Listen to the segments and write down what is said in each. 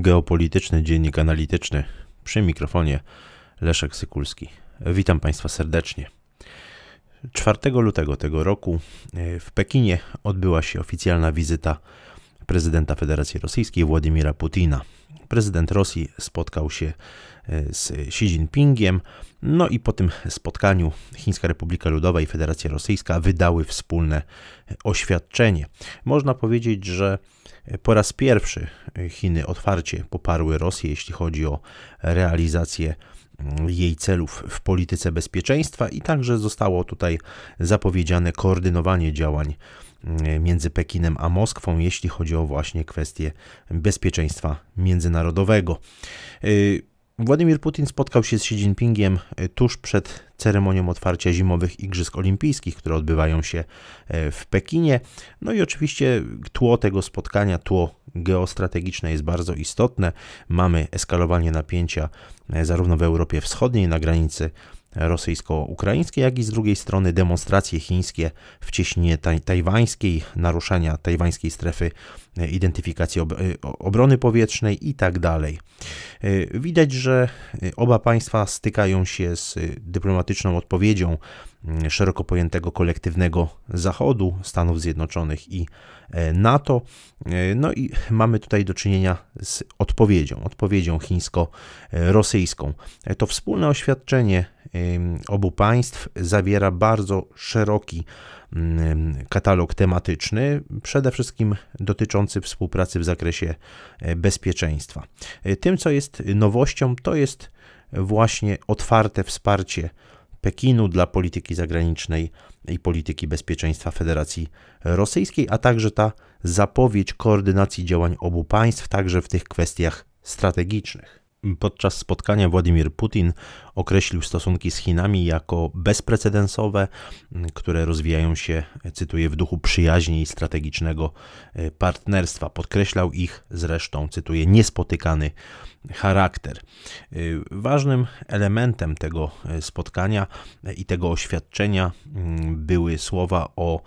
Geopolityczny Dziennik Analityczny. Przy mikrofonie Leszek Sykulski. Witam Państwa serdecznie. 4 lutego tego roku e, w Pekinie odbyła się oficjalna wizyta prezydenta Federacji Rosyjskiej Władimira Putina prezydent Rosji spotkał się e, z Xi Jinpingiem. No i po tym spotkaniu Chińska Republika Ludowa i Federacja Rosyjska wydały wspólne e, oświadczenie. Można powiedzieć, że e, po raz pierwszy Chiny otwarcie poparły Rosję, jeśli chodzi o realizację jej celów w polityce bezpieczeństwa i także zostało tutaj zapowiedziane koordynowanie działań e, między Pekinem a Moskwą, jeśli chodzi o właśnie kwestie bezpieczeństwa międzynarodowego. E, Władimir Putin spotkał się z Xi Jinpingiem e, tuż przed ceremonią otwarcia zimowych Igrzysk Olimpijskich, które odbywają się e, w Pekinie. No i oczywiście tło tego spotkania, tło geostrategiczne jest bardzo istotne. Mamy eskalowanie napięcia e, zarówno w Europie Wschodniej, na granicy rosyjsko-ukraińskie, jak i z drugiej strony demonstracje chińskie w cieśninie taj tajwańskiej, naruszenia tajwańskiej strefy e, identyfikacji ob e, obrony powietrznej i tak dalej. E, widać, że oba państwa stykają się z dyplomatyczną odpowiedzią mm, szeroko pojętego kolektywnego Zachodu, Stanów Zjednoczonych i NATO. No i mamy tutaj do czynienia z odpowiedzią, odpowiedzią chińsko-rosyjską. To wspólne oświadczenie obu państw zawiera bardzo szeroki katalog tematyczny, przede wszystkim dotyczący współpracy w zakresie e, bezpieczeństwa. E, tym, co jest nowością, to jest właśnie otwarte wsparcie Pekinu dla polityki zagranicznej i polityki bezpieczeństwa Federacji Rosyjskiej, a także ta zapowiedź koordynacji działań obu państw, także w tych kwestiach strategicznych. Podczas spotkania Władimir Putin określił stosunki z Chinami jako bezprecedensowe, mm, które rozwijają się, cytuję, w duchu przyjaźni i strategicznego e, partnerstwa. Podkreślał ich zresztą, cytuję, niespotykany charakter. E, ważnym elementem tego e, spotkania i tego oświadczenia mm, były słowa o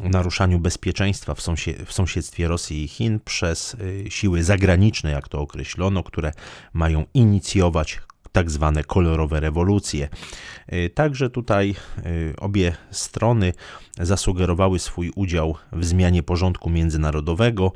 naruszaniu bezpieczeństwa w, sąsie, w sąsiedztwie Rosji i Chin przez y, siły zagraniczne, jak to określono, które mają inicjować tak zwane kolorowe rewolucje. Y, także tutaj y, obie strony zasugerowały swój udział w zmianie porządku międzynarodowego,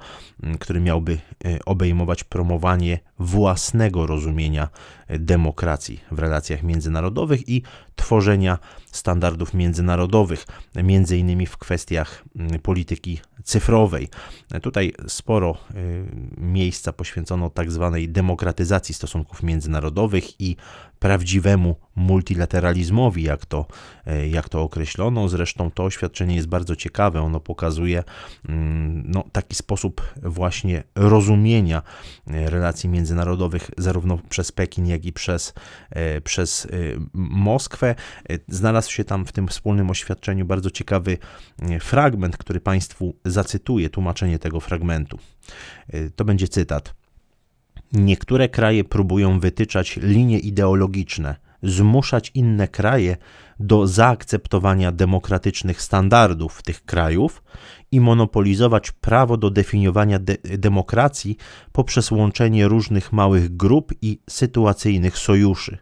który miałby obejmować promowanie własnego rozumienia demokracji w relacjach międzynarodowych i tworzenia standardów międzynarodowych, między innymi w kwestiach mm, polityki cyfrowej. Tutaj sporo y, miejsca poświęcono tak zwanej demokratyzacji stosunków międzynarodowych i prawdziwemu multilateralizmowi, jak to, e, jak to określono. Zresztą to oświadczenie jest bardzo ciekawe. Ono pokazuje mm, no, taki sposób właśnie rozumienia e, relacji międzynarodowych zarówno przez Pekin, jak i przez, e, przez Moskwę. Znalazł się tam w tym wspólnym oświadczeniu bardzo ciekawy fragment, który Państwu zacytuję, tłumaczenie tego fragmentu. To będzie cytat. Niektóre kraje próbują wytyczać linie ideologiczne, zmuszać inne kraje do zaakceptowania demokratycznych standardów tych krajów i monopolizować prawo do definiowania de demokracji poprzez łączenie różnych małych grup i sytuacyjnych sojuszy.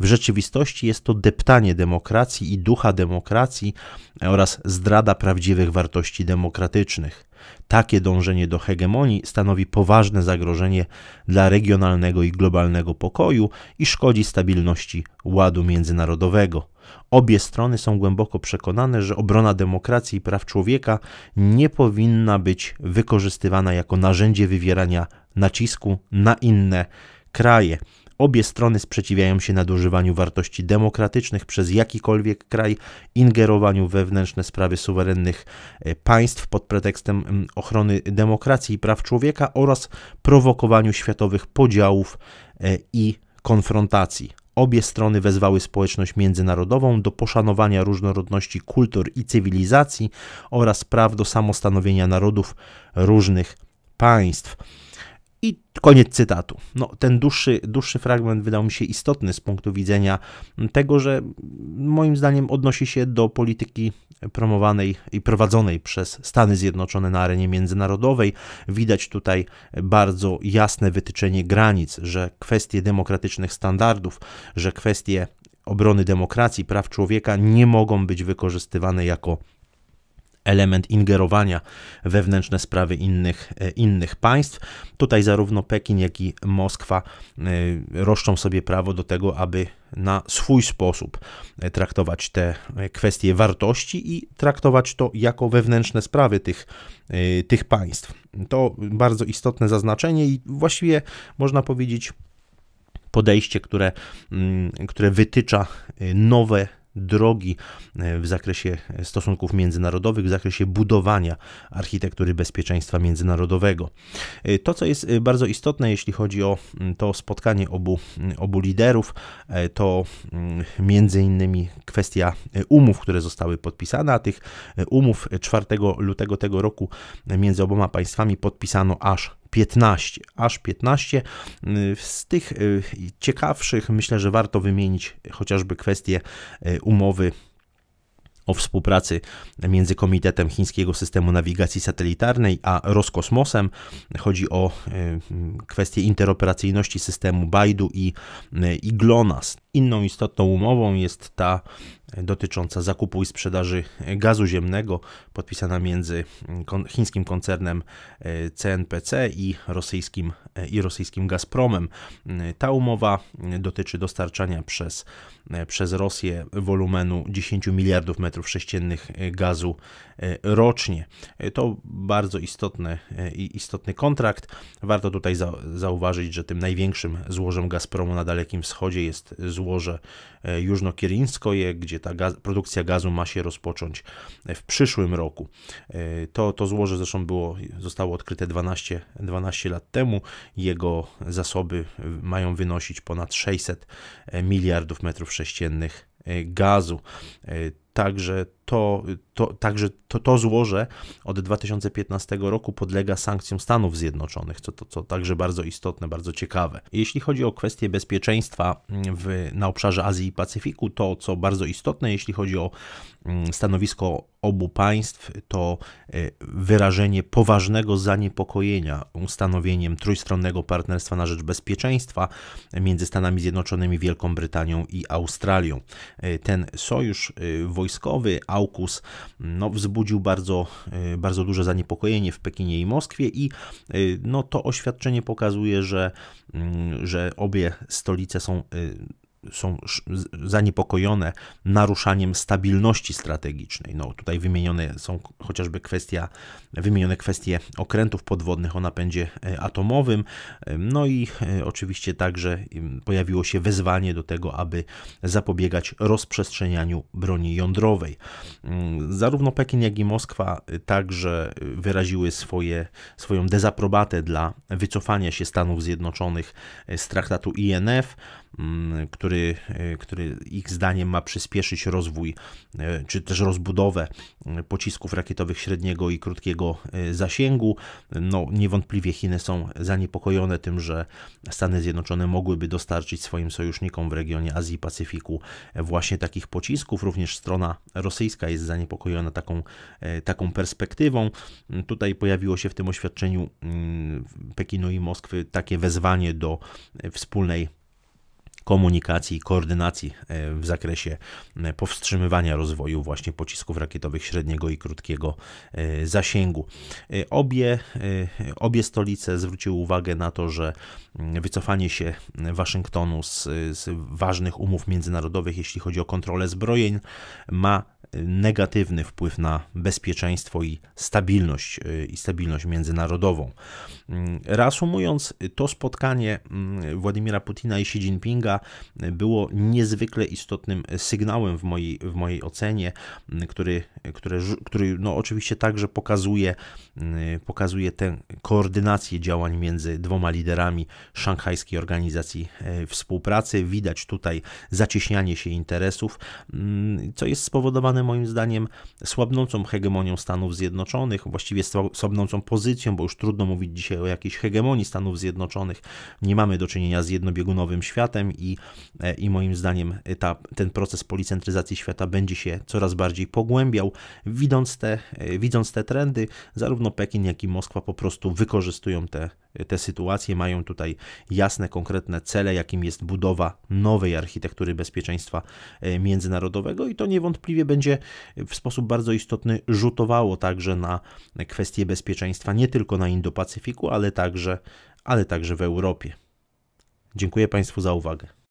W rzeczywistości jest to deptanie demokracji i ducha demokracji oraz zdrada prawdziwych wartości demokratycznych. Takie dążenie do hegemonii stanowi poważne zagrożenie dla regionalnego i globalnego pokoju i szkodzi stabilności ładu międzynarodowego. Obie strony są głęboko przekonane, że obrona demokracji i praw człowieka nie powinna być wykorzystywana jako narzędzie wywierania nacisku na inne kraje. Obie strony sprzeciwiają się nadużywaniu wartości demokratycznych przez jakikolwiek kraj, ingerowaniu wewnętrzne sprawy suwerennych e, państw pod pretekstem ochrony demokracji i praw człowieka oraz prowokowaniu światowych podziałów e, i konfrontacji. Obie strony wezwały społeczność międzynarodową do poszanowania różnorodności kultur i cywilizacji oraz praw do samostanowienia narodów różnych państw. I koniec cytatu. No, ten dłuższy, dłuższy fragment wydał mi się istotny z punktu widzenia tego, że moim zdaniem odnosi się do polityki promowanej i prowadzonej przez Stany Zjednoczone na arenie międzynarodowej. Widać tutaj bardzo jasne wytyczenie granic, że kwestie demokratycznych standardów, że kwestie obrony demokracji, praw człowieka nie mogą być wykorzystywane jako element ingerowania wewnętrzne sprawy innych, e, innych państw. Tutaj zarówno Pekin, jak i Moskwa e, roszczą sobie prawo do tego, aby na swój sposób e, traktować te kwestie wartości i traktować to jako wewnętrzne sprawy tych, tych państw. To bardzo istotne zaznaczenie i właściwie można powiedzieć podejście, które, mm, które wytycza nowe drogi e, w zakresie stosunków międzynarodowych, w zakresie budowania architektury bezpieczeństwa międzynarodowego. E, to, co jest e, bardzo istotne, jeśli chodzi o to spotkanie obu, obu liderów, to między innymi kwestia umów, które zostały podpisane, a tych umów 4 lutego tego roku między oboma państwami podpisano aż 15, aż 15. Y, z tych y, ciekawszych myślę, że warto wymienić chociażby kwestię y, umowy o współpracy między Komitetem Chińskiego Systemu Nawigacji Satelitarnej a Roskosmosem. Chodzi o kwestię interoperacyjności systemu Baidu i, i GLONASS. Inną istotną umową jest ta dotycząca zakupu i sprzedaży gazu ziemnego, podpisana między chińskim koncernem CNPC e, i rosyjskim, e, i rosyjskim Gazpromem. E, ta umowa dotyczy dostarczania przez, przez Rosję wolumenu 10 miliardów metrów sześciennych gazu rocznie. To bardzo istotny, istotny kontrakt. Warto tutaj zauważyć, że tym największym złożem Gazpromu na Dalekim Wschodzie jest złożenie złoże Jużnokieryńskoje, gdzie ta gaz, produkcja gazu ma się rozpocząć e, w przyszłym roku. E, to, to złoże zresztą było, zostało odkryte 12, 12 lat temu. Jego zasoby e, mają wynosić ponad 600 miliardów metrów sześciennych gazu. Także to, to, także to, to złoże od 2015 roku podlega sankcjom Stanów Zjednoczonych, co, to, co także bardzo istotne, bardzo ciekawe. Jeśli chodzi o kwestie bezpieczeństwa mm, w, na obszarze Azji i Pacyfiku, to co bardzo istotne, jeśli chodzi o mm, stanowisko obu państw, to e, wyrażenie poważnego zaniepokojenia ustanowieniem trójstronnego partnerstwa na rzecz bezpieczeństwa między Stanami Zjednoczonymi, Wielką Brytanią i Australią. E, ten sojusz e, wojskowy, wojskowy, AUKUS, no, wzbudził bardzo, y, bardzo duże zaniepokojenie w Pekinie i Moskwie i y, no, to oświadczenie pokazuje, że, mm, że obie stolice są y, są zaniepokojone naruszaniem stabilności strategicznej. No, tutaj wymienione są chociażby kwestia, wymienione kwestie okrętów podwodnych o napędzie e, atomowym, no i e, oczywiście także pojawiło się wezwanie do tego, aby zapobiegać rozprzestrzenianiu broni jądrowej. Mm, zarówno Pekin, jak i Moskwa e, także wyraziły swoje, swoją dezaprobatę dla wycofania się Stanów Zjednoczonych z traktatu INF. Mm, który, e, który ich zdaniem ma przyspieszyć rozwój e, czy też rozbudowę e, pocisków rakietowych średniego i krótkiego zasięgu. No, niewątpliwie Chiny są zaniepokojone tym, że Stany Zjednoczone mogłyby dostarczyć swoim sojusznikom w regionie Azji i Pacyfiku właśnie takich pocisków. Również strona rosyjska jest zaniepokojona taką, taką perspektywą. Mm, tutaj pojawiło się w tym oświadczeniu mm, Pekinu i Moskwy takie wezwanie do wspólnej komunikacji i koordynacji e, w zakresie e, powstrzymywania rozwoju właśnie pocisków rakietowych średniego i krótkiego e, zasięgu. Obie, obie stolice zwróciły uwagę na to, że wycofanie się Waszyngtonu z, z ważnych umów międzynarodowych, jeśli chodzi o kontrolę zbrojeń, ma negatywny wpływ na bezpieczeństwo i stabilność, y, i stabilność międzynarodową. Mm, reasumując, to spotkanie mm, Władimira Putina i Xi Jinpinga y, było niezwykle istotnym sygnałem w mojej, w mojej ocenie, mm, który, który, który no oczywiście także pokazuje, y, pokazuje tę koordynację działań między dwoma liderami Szanghajskiej Organizacji Współpracy. Widać tutaj zacieśnianie się interesów, co jest spowodowane moim zdaniem słabnącą hegemonią Stanów Zjednoczonych, właściwie słabnącą pozycją, bo już trudno mówić dzisiaj o jakiejś hegemonii Stanów Zjednoczonych. Nie mamy do czynienia z jednobiegunowym światem i, e, i moim zdaniem e, ta, ten proces policentryzacji świata będzie się coraz bardziej pogłębiał. Widząc te, e, widząc te trendy, zarówno Pekin, jak i Moskwa po prostu wykorzystują te te sytuacje mają tutaj jasne, konkretne cele, jakim jest budowa nowej architektury bezpieczeństwa e, międzynarodowego i to niewątpliwie będzie w sposób bardzo istotny rzutowało także na kwestie bezpieczeństwa nie tylko na Indo-Pacyfiku, ale także, ale także w Europie. Dziękuję Państwu za uwagę.